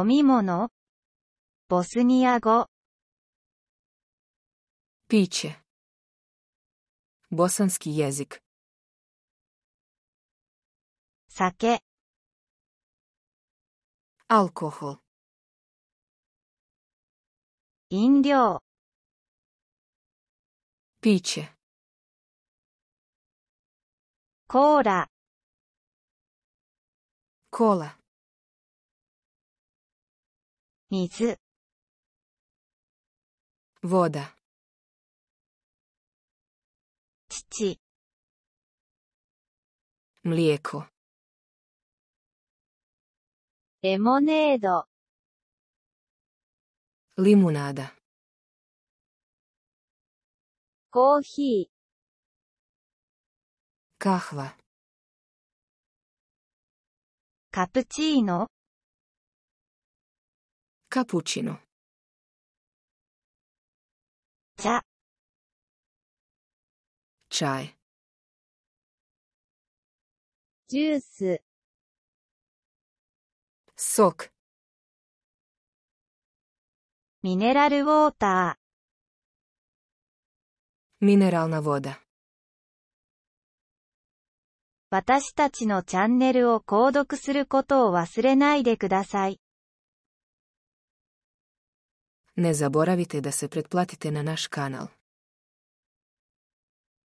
飲み物ボスニア語ピーチェボスンスキーエジク酒アルコホル飲料ピチェコーラコーラ水 Вода. 父 Mlijeko. レモネード Limunada. コーヒ Kahva. ーカプチーノ cappuccino 茶 chai ジュース с о ミネラルウォーター минерална 私たちのチャンネルを購読することを忘れないでください。Ne zaboravite da se pretplatite na naš kanal.